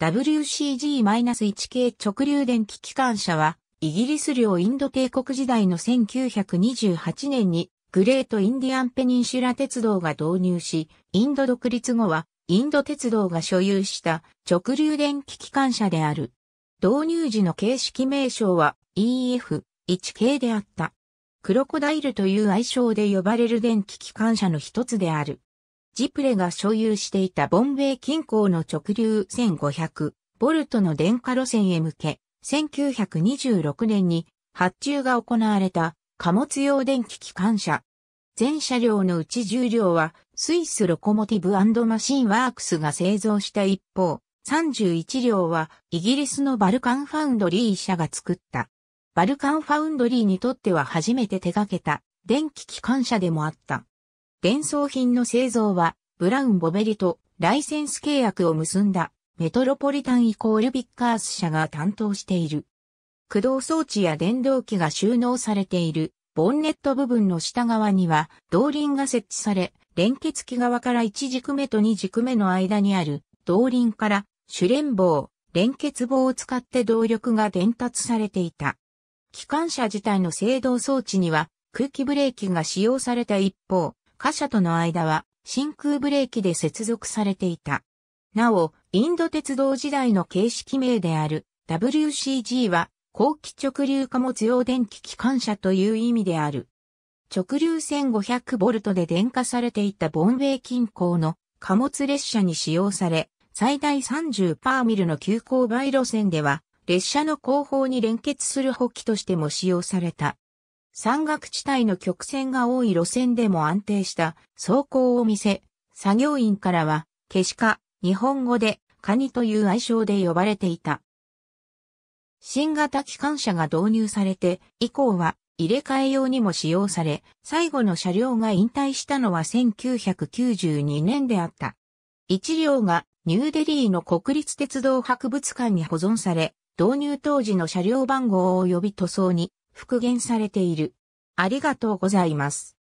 WCG-1 系直流電気機関車は、イギリス領インド帝国時代の1928年に、グレートインディアンペニンシュラ鉄道が導入し、インド独立後は、インド鉄道が所有した直流電気機関車である。導入時の形式名称は EF1 k であった。クロコダイルという愛称で呼ばれる電気機関車の一つである。ジプレが所有していたボンベイ近郊の直流1500ボルトの電化路線へ向け、1926年に発注が行われた貨物用電気機関車。全車両のうち重量はスイスロコモティブマシンワークスが製造した一方、31両はイギリスのバルカンファウンドリー社が作った。バルカンファウンドリーにとっては初めて手掛けた電気機関車でもあった。伝送品の製造は、ブラウン・ボベリとライセンス契約を結んだ、メトロポリタンイコールビッカース社が担当している。駆動装置や電動機が収納されている、ボンネット部分の下側には、動輪が設置され、連結機側から1軸目と2軸目の間にある、動輪から、主連棒、連結棒を使って動力が伝達されていた。機関車自体の制動装置には、空気ブレーキが使用された一方、貨車との間は真空ブレーキで接続されていた。なお、インド鉄道時代の形式名である WCG は後期直流貨物用電気機関車という意味である。直流 1500V で電化されていたボンベイ近郊の貨物列車に使用され、最大30パーミルの急行配路線では、列車の後方に連結する補機としても使用された。山岳地帯の曲線が多い路線でも安定した走行を見せ、作業員からは、ケシカ、日本語で、カニという愛称で呼ばれていた。新型機関車が導入されて、以降は入れ替え用にも使用され、最後の車両が引退したのは1992年であった。一両がニューデリーの国立鉄道博物館に保存され、導入当時の車両番号を呼び塗装に復元されている。ありがとうございます。